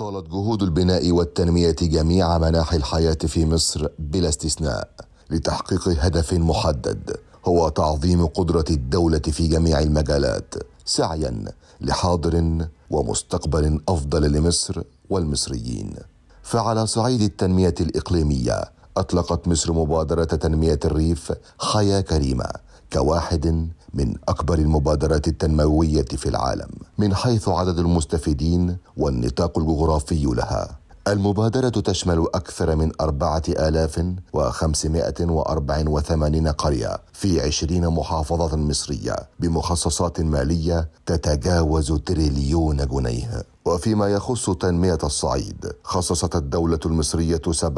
طالت جهود البناء والتنمية جميع مناحي الحياة في مصر بلا استثناء لتحقيق هدف محدد هو تعظيم قدرة الدولة في جميع المجالات سعيا لحاضر ومستقبل أفضل لمصر والمصريين فعلى صعيد التنمية الإقليمية أطلقت مصر مبادرة تنمية الريف حياة كريمة كواحد من أكبر المبادرات التنموية في العالم من حيث عدد المستفيدين والنطاق الجغرافي لها المبادرة تشمل أكثر من أربعة آلاف وخمسمائة وأربع وثمانين قرية في عشرين محافظة مصرية بمخصصات مالية تتجاوز تريليون جنيه وفيما يخص تنمية الصعيد خصصت الدولة المصرية 17%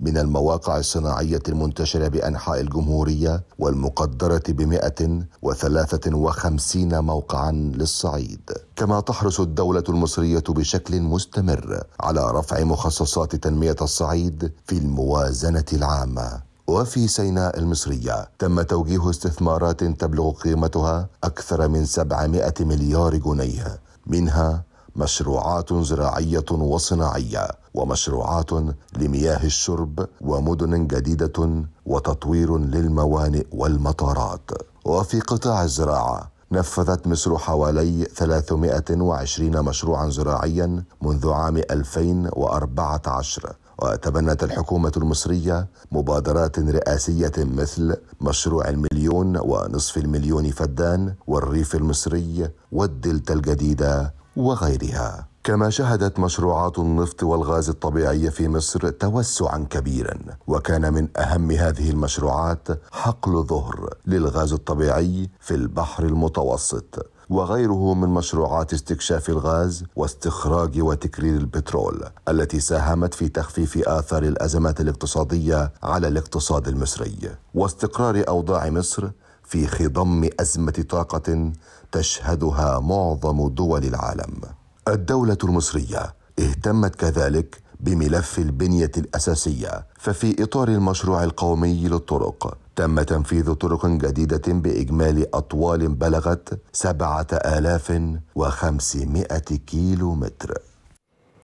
من المواقع الصناعية المنتشرة بأنحاء الجمهورية والمقدرة ب 153 موقعا للصعيد كما تحرص الدولة المصرية بشكل مستمر على رفع مخصصات تنمية الصعيد في الموازنة العامة وفي سيناء المصرية تم توجيه استثمارات تبلغ قيمتها أكثر من 700 مليار جنيه منها مشروعات زراعيه وصناعيه ومشروعات لمياه الشرب ومدن جديده وتطوير للموانئ والمطارات وفي قطاع الزراعه نفذت مصر حوالي 320 مشروعا زراعيا منذ عام 2014 وتبنت الحكومة المصرية مبادرات رئاسية مثل مشروع المياه المليون ونصف المليون فدان والريف المصري والدلتا الجديدة وغيرها كما شهدت مشروعات النفط والغاز الطبيعي في مصر توسعا كبيرا وكان من اهم هذه المشروعات حقل ظهر للغاز الطبيعي في البحر المتوسط وغيره من مشروعات استكشاف الغاز واستخراج وتكرير البترول التي ساهمت في تخفيف آثار الأزمات الاقتصادية على الاقتصاد المصري واستقرار أوضاع مصر في خضم أزمة طاقة تشهدها معظم دول العالم. الدولة المصرية اهتمت كذلك بملف البنية الأساسية، ففي إطار المشروع القومي للطرق تم تنفيذ طرق جديدة بإجمالي أطوال بلغت سبعة آلاف وخمسمائة كيلو متر